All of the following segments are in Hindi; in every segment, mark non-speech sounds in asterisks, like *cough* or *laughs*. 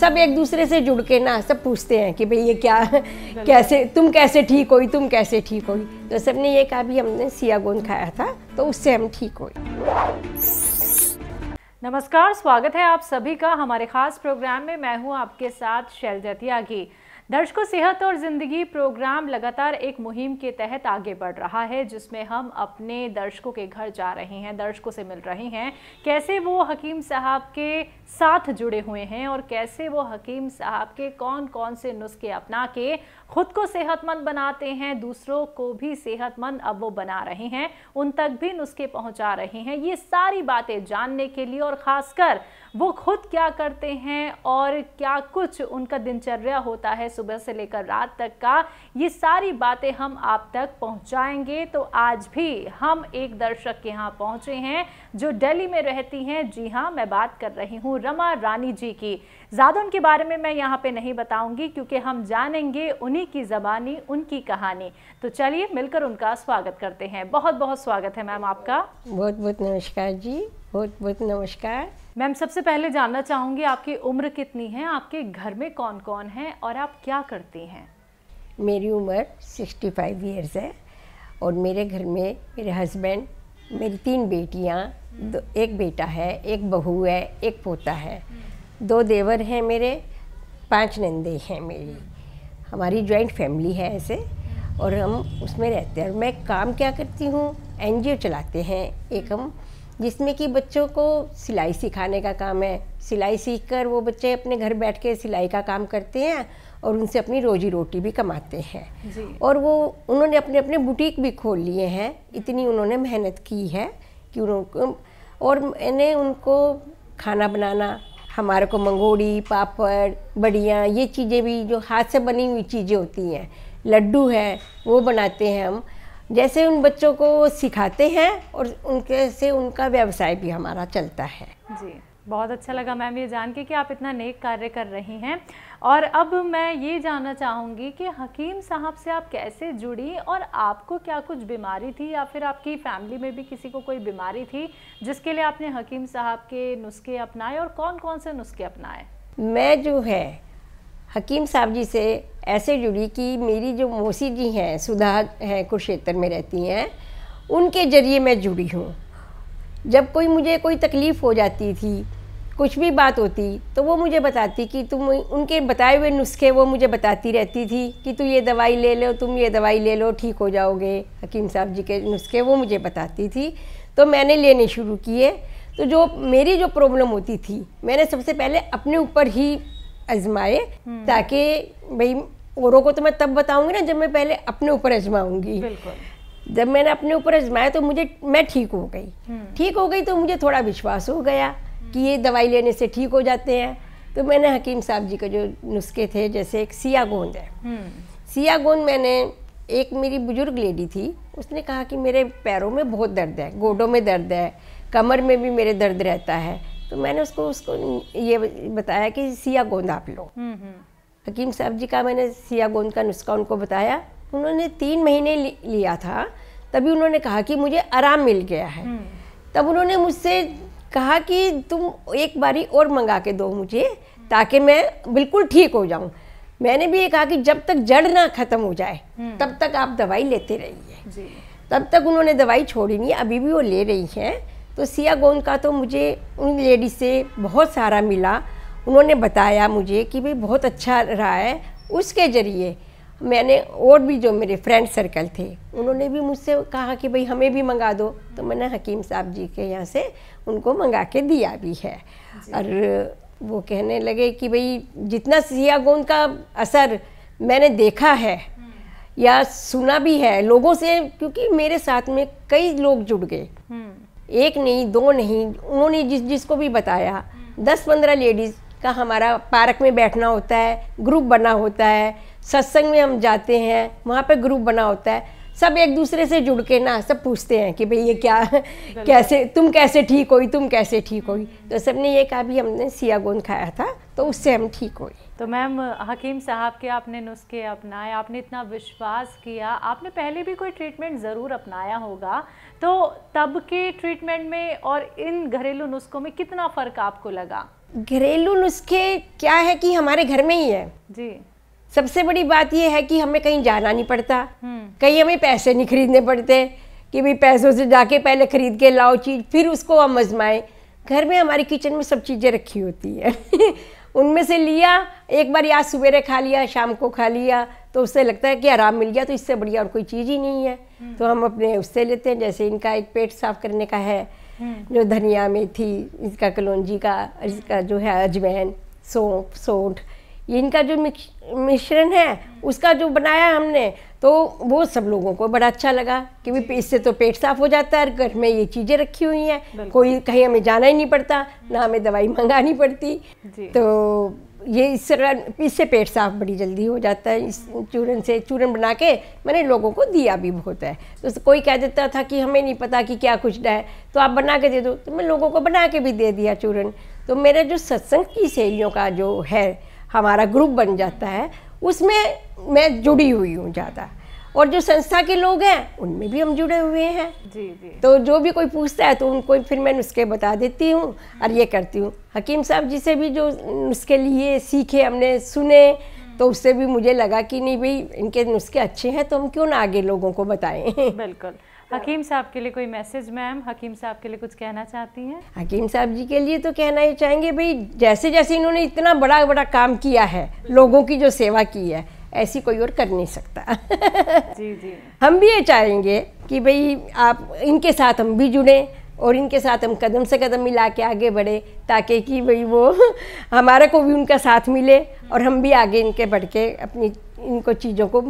सब एक दूसरे से जुड़ के ना सब पूछते हैं कि भाई ये क्या कैसे तुम कैसे ठीक हुई तुम कैसे ठीक हुई तो सबने ये कहा भी हमने सिया गोंद खाया था तो उससे हम ठीक हुए नमस्कार स्वागत है आप सभी का हमारे खास प्रोग्राम में मैं हूँ आपके साथ शैलजा त्यागी दर्शकों सेहत और ज़िंदगी प्रोग्राम लगातार एक मुहिम के तहत आगे बढ़ रहा है जिसमें हम अपने दर्शकों के घर जा रहे हैं दर्शकों से मिल रहे हैं कैसे वो हकीम साहब के साथ जुड़े हुए हैं और कैसे वो हकीम साहब के कौन कौन से नुस्खे अपना के ख़ुद को सेहतमंद बनाते हैं दूसरों को भी सेहतमंद अब वो बना रहे हैं उन तक भी नुस्खे पहुँचा रहे हैं ये सारी बातें जानने के लिए और ख़ासकर वो खुद क्या करते हैं और क्या कुछ उनका दिनचर्या होता है सुबह से लेकर रात तक का ये सारी बातें हम आप तक पहुंचाएंगे तो आज भी हम एक दर्शक के यहाँ पहुंचे हैं जो दिल्ली में रहती हैं जी हाँ मैं बात कर रही हूँ रमा रानी जी की ज़्यादा उनके बारे में मैं यहाँ पे नहीं बताऊंगी क्योंकि हम जानेंगे उन्हीं की ज़बानी उनकी कहानी तो चलिए मिलकर उनका स्वागत करते हैं बहुत बहुत स्वागत है मैम आपका बहुत बहुत नमस्कार जी बहुत बहुत नमस्कार मैम सबसे पहले जानना चाहूँगी आपकी उम्र कितनी है आपके घर में कौन कौन है और आप क्या करती हैं मेरी उम्र 65 फाइव ईयर्स है और मेरे घर में मेरे हस्बैंड मेरी तीन बेटियाँ एक बेटा है एक बहू है एक पोता है दो देवर हैं मेरे पांच नंदे हैं मेरी हमारी जॉइंट फैमिली है ऐसे और हम उसमें रहते हैं मैं काम क्या करती हूँ एनजीओ चलाते हैं एक हम जिसमें कि बच्चों को सिलाई सिखाने का काम है सिलाई सीखकर वो बच्चे अपने घर बैठ के सिलाई का काम करते हैं और उनसे अपनी रोजी रोटी भी कमाते हैं और वो उन्होंने अपने अपने बुटीक भी खोल लिए हैं इतनी उन्होंने मेहनत की है कि उनको और मैंने उनको खाना बनाना हमारे को मंगोड़ी पापड़ बढ़िया ये चीज़ें भी जो हाथ से बनी हुई चीज़ें होती हैं लड्डू है वो बनाते हैं हम जैसे उन बच्चों को सिखाते हैं और उनके से उनका व्यवसाय भी हमारा चलता है जी बहुत अच्छा लगा मैम ये जान के कि आप इतना नेक कार्य कर रही हैं और अब मैं ये जानना चाहूँगी कि हकीम साहब से आप कैसे जुड़ी और आपको क्या कुछ बीमारी थी या फिर आपकी फैमिली में भी किसी को कोई बीमारी थी जिसके लिए आपने हकीम साहब के नुस्खे अपनाए और कौन कौन से नुस्खे अपनाए मैं जो है हकीम साहब जी से ऐसे जुड़ी कि मेरी जो मौसी जी हैं सुधा हैं कुरुक्षेत्र में रहती हैं उनके ज़रिए मैं जुड़ी हूँ जब कोई मुझे कोई तकलीफ़ हो जाती थी कुछ भी बात होती तो वो मुझे बताती कि तुम उनके बताए हुए नुस्खे वो मुझे बताती रहती थी कि तू ये दवाई ले लो तुम ये दवाई ले लो ठीक हो जाओगे हकीम साहब जी के नुस्खे वो मुझे बताती थी तो मैंने लेने शुरू किए तो जो मेरी जो प्रॉब्लम होती थी मैंने सबसे पहले अपने ऊपर ही आजमाए हम्म। ताकि भाई औरों को तो मैं तब बताऊंगी ना जब मैं पहले अपने ऊपर आजमाऊंगी जब मैंने अपने ऊपर आजमाया तो मुझे मैं ठीक हो गई हम्म। ठीक हो गई तो मुझे थोड़ा विश्वास हो गया हम्म। कि ये दवाई लेने से ठीक हो जाते हैं तो मैंने हकीम साहब जी के जो नुस्खे थे जैसे एक सिया गोंद है सिया गोंद मैंने एक मेरी बुजुर्ग लेडी थी उसने कहा कि मेरे पैरों में बहुत दर्द है गोडों में दर्द है कमर में भी मेरे दर्द रहता है तो मैंने उसको उसको ये बताया कि सिया गोंद आप लो हम्म, हम्म। हकीम साहब जी का मैंने सिया गोंद का नुस्खा उनको बताया उन्होंने तीन महीने लिया था तभी उन्होंने कहा कि मुझे आराम मिल गया है हम्म। तब उन्होंने मुझसे कहा कि तुम एक बारी और मंगा के दो मुझे ताकि मैं बिल्कुल ठीक हो जाऊं मैंने भी ये कहा कि जब तक जड़ ना ख़त्म हो जाए तब तक आप दवाई लेते रहिए तब तक उन्होंने दवाई छोड़ी नहीं अभी भी वो ले रही हैं तो सिया गोंद का तो मुझे उन लेडी से बहुत सारा मिला उन्होंने बताया मुझे कि भाई बहुत अच्छा रहा है उसके ज़रिए मैंने और भी जो मेरे फ्रेंड सर्कल थे उन्होंने भी मुझसे कहा कि भाई हमें भी मंगा दो तो मैंने हकीम साहब जी के यहाँ से उनको मंगा के दिया भी है और वो कहने लगे कि भाई जितना सिया गोंद का असर मैंने देखा है हम्म। या सुना भी है लोगों से क्योंकि मेरे साथ में कई लोग जुड़ गए हम्म। एक नहीं दो नहीं उन्होंने जिस जिसको भी बताया हम्म। दस पंद्रह लेडीज़ का हमारा पार्क में बैठना होता है ग्रुप बना होता है सत्संग में हम जाते हैं वहाँ पे ग्रुप बना होता है सब एक दूसरे से जुड़ के ना सब पूछते हैं कि भाई ये क्या *laughs* कैसे तुम कैसे ठीक हुई तुम कैसे ठीक हुई हम्म। तो सबने ये कहा भी हमने गोंद खाया था तो उससे हम ठीक हुए तो मैम हकीम साहब के आपने नुस्खे अपनाए आपने इतना विश्वास किया आपने पहले भी कोई ट्रीटमेंट ज़रूर अपनाया होगा तो तब के ट्रीटमेंट में और इन घरेलू नुस्खों में कितना फ़र्क आपको लगा घरेलू नुस्खे क्या है कि हमारे घर में ही है जी सबसे बड़ी बात यह है कि हमें कहीं जाना नहीं पड़ता हम्म। कहीं हमें पैसे नहीं खरीदने पड़ते कि भाई पैसों से जाके पहले खरीद के लाओ चीज़ फिर उसको हम आजमाएं घर में हमारे किचन में सब चीज़ें रखी होती है *laughs* उनमें से लिया एक बार या सवेरे खा लिया शाम को खा लिया तो उससे लगता है कि आराम मिल गया तो इससे बढ़िया और कोई चीज़ ही नहीं है हम्म। तो हम अपने उससे लेते हैं जैसे इनका एक पेट साफ करने का है हम्म। जो धनिया मेथी इसका कलौजी का इसका जो है अजवैन सौंफ सौंठ ये इनका जो मिश्रण है उसका जो बनाया हमने तो वो सब लोगों को बड़ा अच्छा लगा कि भी इससे तो पेट साफ हो जाता है घर में ये चीज़ें रखी हुई हैं कोई कहीं हमें जाना ही नहीं पड़ता ना हमें दवाई मंगानी पड़ती तो ये इस इससे पेट साफ बड़ी जल्दी हो जाता है इस चूरन से चूरन बना के मैंने लोगों को दिया भी बहुत है तो कोई कह देता था कि हमें नहीं पता कि क्या कुछ डाय तो आप बना के दे दो तो मैं लोगों को बना के भी दे दिया चूरन तो मेरा जो सत्संग की सहेलियों का जो है हमारा ग्रुप बन जाता है उसमें मैं जुड़ी हुई हूँ ज़्यादा और जो संस्था के लोग हैं उनमें भी हम जुड़े हुए हैं जी जी तो जो भी कोई पूछता है तो उनको फिर मैं नुस्खे बता देती हूँ और ये करती हूँ हकीम साहब जी से भी जो नुस्खे लिए सीखे हमने सुने तो उससे भी मुझे लगा कि नहीं भाई इनके नुस्खे अच्छे हैं तो हम क्यों ना आगे लोगों को बताएं बिल्कुल हकीम साहब के लिए कोई मैसेज मैम हकीम साहब के लिए कुछ कहना चाहती हैं हकीम साहब जी के लिए तो कहना ही चाहेंगे भाई जैसे जैसे इन्होंने इतना बड़ा बड़ा काम किया है लोगों की जो सेवा की है ऐसी कोई और कर नहीं सकता जी जी हम भी ये चाहेंगे कि भाई आप इनके साथ हम भी जुड़ें और इनके साथ हम कदम से कदम मिला के आगे बढ़े ताकि कि भाई वो *laughs* हमारा को भी उनका साथ मिले और हम भी आगे इनके बढ़ के अपनी इनको चीज़ों को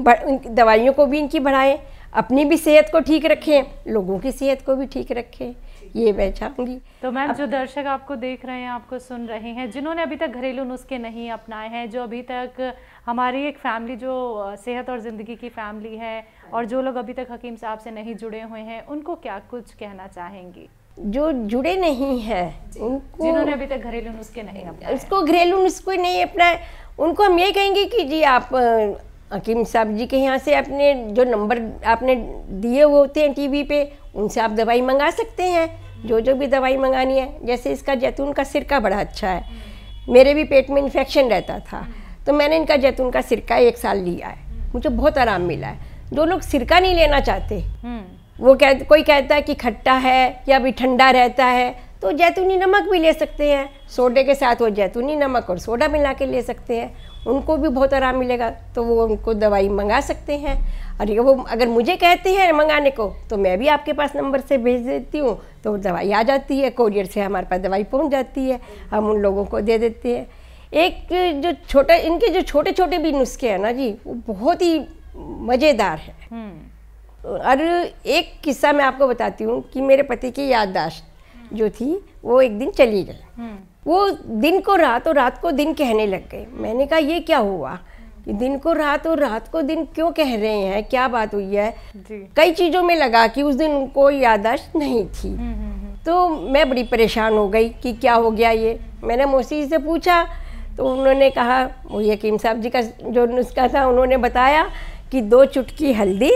दवाइयों को भी इनकी बढ़ाएं अपनी भी सेहत को ठीक रखें लोगों की सेहत को भी ठीक रखें ये मैं चाहूँगी तो मैम जो दर्शक आपको देख रहे हैं आपको सुन रहे हैं जिन्होंने अभी तक घरेलू नुस्खे नहीं अपनाए हैं जो अभी तक हमारी एक फैमिली जो सेहत और ज़िंदगी की फैमिली है और जो लोग अभी तक हकीम साहब से नहीं जुड़े हुए हैं उनको क्या कुछ कहना चाहेंगी जो जुड़े नहीं हैं उनको जिन्होंने अभी तक घरेलू नुस्खे नहीं उसको घरेलू नुस्खे नहीं अपनाए उनको हम ये कहेंगे कि जी आप हकीम साहब जी के यहाँ से अपने जो नंबर आपने दिए हुए होते हैं टीवी पे उनसे आप दवाई मंगा सकते हैं जो जो भी दवाई मंगानी है जैसे इसका जैतून का सिरका बड़ा अच्छा है मेरे भी पेट में इन्फेक्शन रहता था तो मैंने इनका जैतून का सिरका एक साल लिया है मुझे बहुत आराम मिला है जो लोग सिरका नहीं लेना चाहते हम्म। वो कह कोई कहता है कि खट्टा है या भी ठंडा रहता है तो जैतूनी नमक भी ले सकते हैं सोडे के साथ वो जैतूनी नमक और सोडा मिला के ले सकते हैं उनको भी बहुत आराम मिलेगा तो वो उनको दवाई मंगा सकते हैं और वो अगर मुझे कहते हैं मंगाने को तो मैं भी आपके पास नंबर से भेज देती हूँ तो दवाई आ जाती है कोरियर से हमारे पास दवाई पहुँच जाती है हम उन लोगों को दे देते हैं एक जो छोटा इनके जो छोटे छोटे भी नुस्खे हैं ना जी वो बहुत ही मज़ेदार है हम्म। और एक किस्सा मैं आपको बताती हूँ कि मेरे पति की याददाश्त हम्म। जो थी वो एक दिन चली गई हम्म। वो दिन को रात और रात को दिन कहने लग गए मैंने कहा ये क्या हुआ हम्म। कि दिन को रात और रात को दिन क्यों कह रहे हैं क्या बात हुई है कई चीज़ों में लगा कि उस दिन उनको याददाश्त नहीं थी तो मैं बड़ी परेशान हो गई कि क्या हो गया ये मैंने मौसी से पूछा तो उन्होंने कहा वो यकीम साहब जी का जो नुस्खा था उन्होंने बताया कि दो चुटकी हल्दी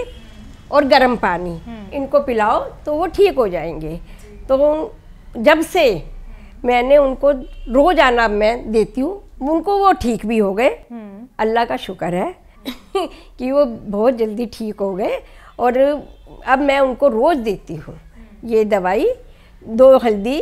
और गर्म पानी हम्म। इनको पिलाओ तो वो ठीक हो जाएंगे तो जब से मैंने उनको रोजाना मैं देती हूँ उनको वो ठीक भी हो गए हम्म। अल्लाह का शुक्र है *laughs* कि वो बहुत जल्दी ठीक हो गए और अब मैं उनको रोज़ देती हूँ हम्म। ये दवाई दो हल्दी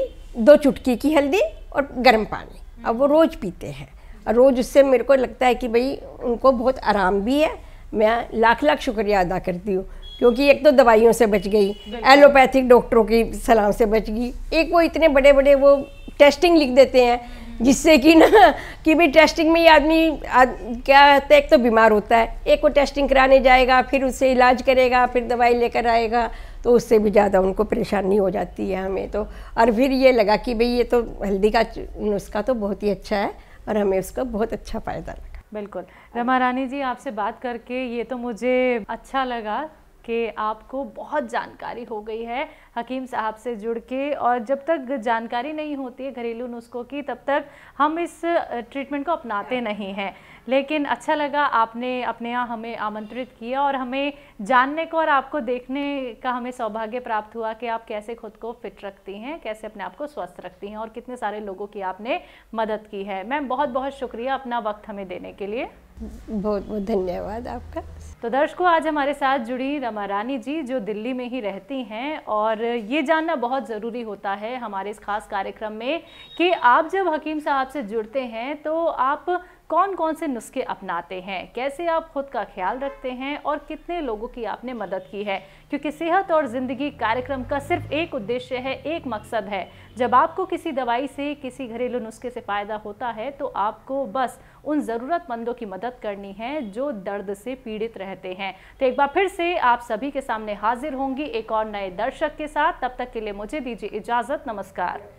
दो चुटकी की हल्दी और गर्म पानी अब वो रोज़ पीते हैं और रोज़ उससे मेरे को लगता है कि भाई उनको बहुत आराम भी है मैं लाख लाख शुक्रिया अदा करती हूँ क्योंकि एक तो दवाइयों से बच गई एलोपैथिक डॉक्टरों की सलाह से बच गई एक वो इतने बड़े बड़े वो टेस्टिंग लिख देते हैं हम्म। जिससे कि ना कि भी टेस्टिंग में ही आदमी आद, क्या कहते हैं एक तो बीमार होता है एक को टेस्टिंग कराने जाएगा फिर उससे इलाज करेगा फिर दवाई लेकर आएगा तो उससे भी ज़्यादा उनको परेशानी हो जाती है हमें तो और फिर ये लगा कि भाई ये तो हल्दी का नुस्खा तो बहुत ही अच्छा है और हमें उसका बहुत अच्छा फ़ायदा लगा बिल्कुल रमा रानी जी आपसे बात करके ये तो मुझे अच्छा लगा कि आपको बहुत जानकारी हो गई है हकीम साहब से जुड़ के और जब तक जानकारी नहीं होती है घरेलू नुस्खों की तब तक हम इस ट्रीटमेंट को अपनाते नहीं हैं लेकिन अच्छा लगा आपने अपने यहाँ हमें आमंत्रित किया और हमें जानने को और आपको देखने का हमें सौभाग्य प्राप्त हुआ कि आप कैसे खुद को फिट रखती हैं कैसे अपने आप को स्वस्थ रखती हैं और कितने सारे लोगों की आपने मदद की है मैम बहुत बहुत शुक्रिया अपना वक्त हमें देने के लिए बहुत बहुत धन्यवाद आपका तो दर्शकों आज हमारे साथ जुड़ी रमा महारानी जी जो दिल्ली में ही रहती हैं और ये जानना बहुत ज़रूरी होता है हमारे इस खास कार्यक्रम में कि आप जब हकीम साहब से जुड़ते हैं तो आप कौन कौन से नुस्खे अपनाते हैं कैसे आप खुद का ख्याल रखते हैं और कितने लोगों की आपने मदद की है क्योंकि सेहत और ज़िंदगी कार्यक्रम का सिर्फ एक उद्देश्य है एक मकसद है जब आपको किसी दवाई से किसी घरेलू नुस्खे से फ़ायदा होता है तो आपको बस उन ज़रूरतमंदों की मदद करनी है जो दर्द से पीड़ित रहते हैं तो एक बार फिर से आप सभी के सामने हाजिर होंगी एक और नए दर्शक के साथ तब तक के लिए मुझे दीजिए इजाज़त नमस्कार